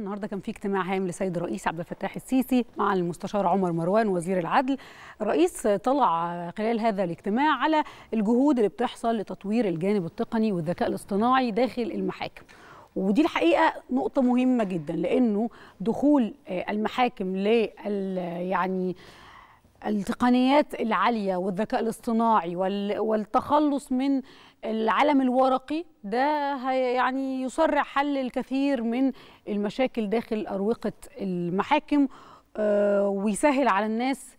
النهارده كان في اجتماع هام لسيد الرئيس عبد الفتاح السيسي مع المستشار عمر مروان وزير العدل الرئيس طلع خلال هذا الاجتماع على الجهود اللي بتحصل لتطوير الجانب التقني والذكاء الاصطناعي داخل المحاكم ودي الحقيقه نقطه مهمه جدا لانه دخول المحاكم لل يعني التقنيات العالية والذكاء الاصطناعي والتخلص من العالم الورقي ده يعني يسرع حل الكثير من المشاكل داخل أروقة المحاكم آه، ويسهل على الناس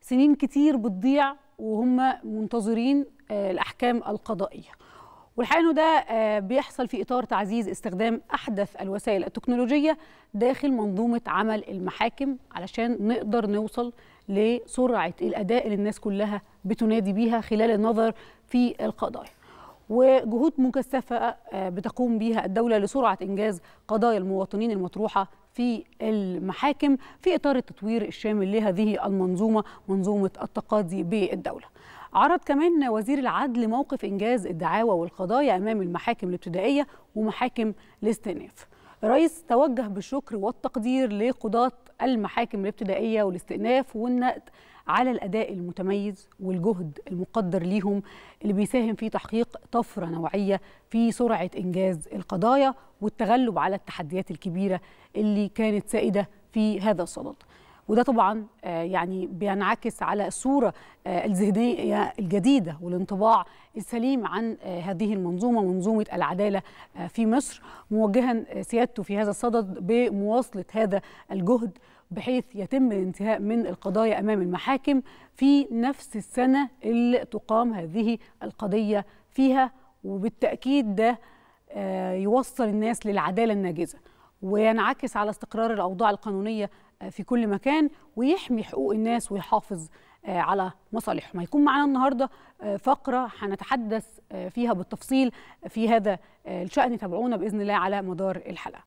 سنين كتير بتضيع وهم منتظرين آه، الأحكام القضائية والحقيقه انه ده آه، بيحصل في اطار تعزيز استخدام احدث الوسائل التكنولوجيه داخل منظومه عمل المحاكم علشان نقدر نوصل لسرعه الاداء اللي الناس كلها بتنادي بيها خلال النظر في القضايا. وجهود مكثفه آه، بتقوم بها الدوله لسرعه انجاز قضايا المواطنين المطروحه في المحاكم في اطار التطوير الشامل لهذه المنظومه منظومه التقاضي بالدوله. عرض كمان وزير العدل موقف إنجاز الدعاوى والقضايا أمام المحاكم الابتدائية ومحاكم الاستئناف الرئيس توجه بالشكر والتقدير لقضاة المحاكم الابتدائية والاستئناف والنقد على الأداء المتميز والجهد المقدر ليهم اللي بيساهم في تحقيق طفرة نوعية في سرعة إنجاز القضايا والتغلب على التحديات الكبيرة اللي كانت سائدة في هذا الصدد وده طبعا آه، يعني بينعكس على الصوره آه، الذهنيه الجديده والانطباع السليم عن آه، هذه المنظومه منظومه العداله في مصر موجها سيادته في هذا الصدد بمواصله هذا الجهد بحيث يتم الانتهاء من القضايا امام المحاكم في نفس السنه اللي تقام هذه القضيه فيها وبالتاكيد ده يوصل الناس للعداله الناجزه وينعكس على استقرار الاوضاع القانونيه آه، في كل مكان ويحمي حقوق الناس ويحافظ آه، على مصالحهم هيكون معانا النهارده آه، فقره هنتحدث فيها بالتفصيل في هذا الشان تابعونا باذن الله على مدار الحلقه